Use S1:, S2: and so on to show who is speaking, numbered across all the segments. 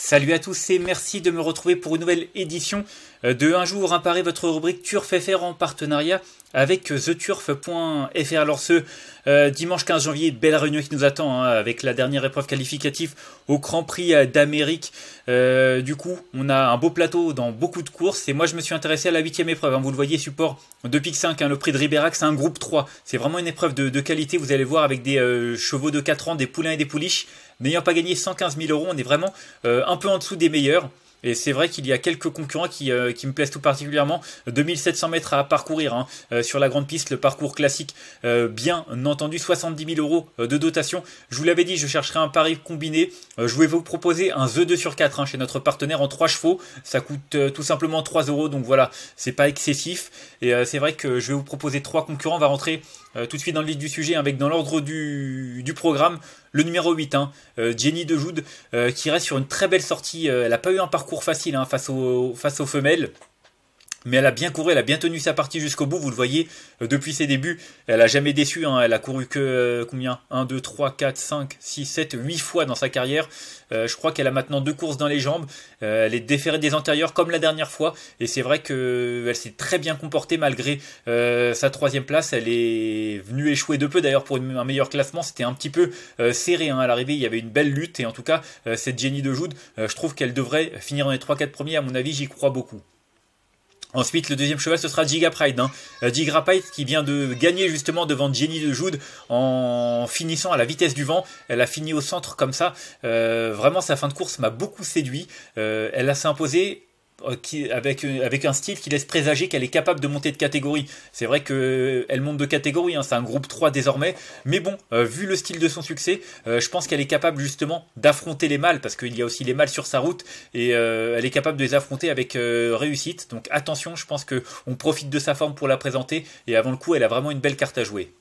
S1: Salut à tous et merci de me retrouver pour une nouvelle édition euh, de Un jour pari, votre rubrique Turf FR en partenariat avec euh, theturf.fr. Alors ce euh, dimanche 15 janvier, belle réunion qui nous attend hein, avec la dernière épreuve qualificative au Grand Prix d'Amérique. du coup, on a un beau plateau dans beaucoup de courses et moi je me suis intéressé à la huitième épreuve. Hein. Vous le voyez, support de PIC 5, hein, le prix de Riberax, c'est un groupe 3. C'est vraiment une épreuve de, qualité, vous allez voir, avec des chevaux de 4 ans, des poulains et des pouliches. N'ayant pas gagné 115 000 euros, on est vraiment un peu en dessous des meilleurs. Et c'est vrai qu'il y a quelques concurrents qui, euh, me plaisent tout particulièrement. 2700 euh, mètres à parcourir hein. euh, sur la grande piste, le parcours classique, bien entendu 70 000 euros de dotation. Je vous l'avais dit, je chercherai un pari combiné. je vais vous proposer un The 2 sur 4 hein, chez notre partenaire en 3 chevaux. Ça coûte tout simplement 3 euros, donc voilà, c'est pas excessif. Et c'est vrai que je vais vous proposer trois concurrents. On va rentrer tout de suite dans le vif du sujet, avec dans l'ordre du programme. Le numéro 8, hein, euh, Jenny de euh, qui reste sur une très belle sortie. Euh, elle n'a pas eu un parcours facile hein, face aux femelles. Mais elle a bien couru, elle a bien tenu sa partie jusqu'au bout, vous le voyez, euh, depuis ses débuts, elle a jamais déçu, hein. elle a couru que euh, combien 1, 2, 3, 4, 5, 6, 7, 8 fois dans sa carrière. Euh, je crois qu'elle a maintenant deux courses dans les jambes, elle est déférée des antérieurs comme la dernière fois, et c'est vrai qu'elle s'est très bien comportée malgré sa troisième place, elle est venue échouer de peu d'ailleurs pour un meilleur classement, c'était un petit peu serré hein. à l'arrivée, il y avait une belle lutte, et en tout cas, cette Jenny de Joude, je trouve qu'elle devrait finir dans les 3-4 premiers, à mon avis, j'y crois beaucoup. Ensuite, le deuxième cheval, ce sera Giga Pride. Giga hein. euh, qui vient de gagner justement devant Jenny de Jude en finissant à la vitesse du vent. Elle a fini au centre comme ça. Euh, vraiment, sa fin de course m'a beaucoup séduit. Euh, elle a s'imposé euh, euh, avec, un style qui laisse présager qu'elle est capable de monter de catégorie. C'est vrai qu'elle euh, monte de catégorie, hein, c'est un groupe 3 désormais, mais bon, vu le style de son succès, je pense qu'elle est capable justement d'affronter les mâles, parce qu'il y a aussi les mâles sur sa route, et elle est capable de les affronter avec réussite. Donc attention, je pense qu'on profite de sa forme pour la présenter, et avant le coup, elle a vraiment une belle carte à jouer.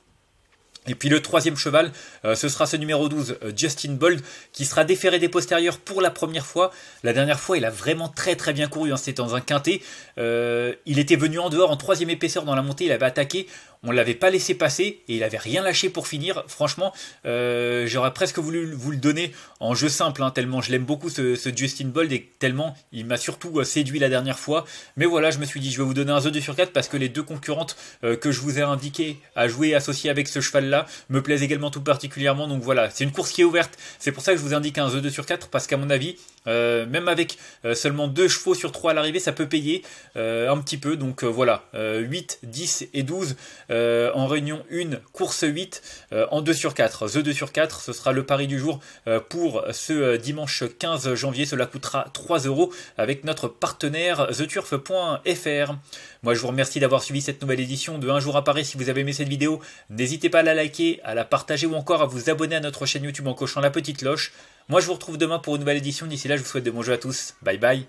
S1: Et puis le troisième cheval, euh, ce sera ce numéro 12, euh, Justin Bold, qui sera déféré des postérieurs pour la première fois. La dernière fois, il a vraiment très très bien couru, hein. c'était dans un quintet. Euh, il était venu en dehors en troisième épaisseur dans la montée, il avait attaqué, on ne l'avait pas laissé passer et il n'avait rien lâché pour finir. Franchement, j'aurais presque voulu vous le donner en jeu simple, hein, tellement je l'aime beaucoup ce, Justin Bold et tellement il m'a surtout séduit la dernière fois. Mais voilà, je me suis dit, je vais vous donner un The 2 sur 4 parce que les deux concurrentes que je vous ai indiquées à jouer associées avec ce cheval-là, me plaisent également tout particulièrement. Donc voilà, c'est une course qui est ouverte. C'est pour ça que je vous indique un The 2 sur 4 parce qu'à mon avis, euh, même avec euh, seulement deux chevaux sur trois à l'arrivée, ça peut payer euh, un petit peu. Donc voilà, 8, 10 et 12 en réunion 1, course 8 en 2 sur 4. The 2 sur 4, ce sera le pari du jour pour ce dimanche 15 janvier. Cela coûtera 3 euros avec notre partenaire theturf.fr. Moi je vous remercie d'avoir suivi cette nouvelle édition de Un jour à Paris. Si vous avez aimé cette vidéo, n'hésitez pas à la liker à la partager ou encore à vous abonner à notre chaîne YouTube en cochant la petite cloche. Moi je vous retrouve demain pour une nouvelle édition. D'ici là, je vous souhaite de bons jeux à tous. Bye bye.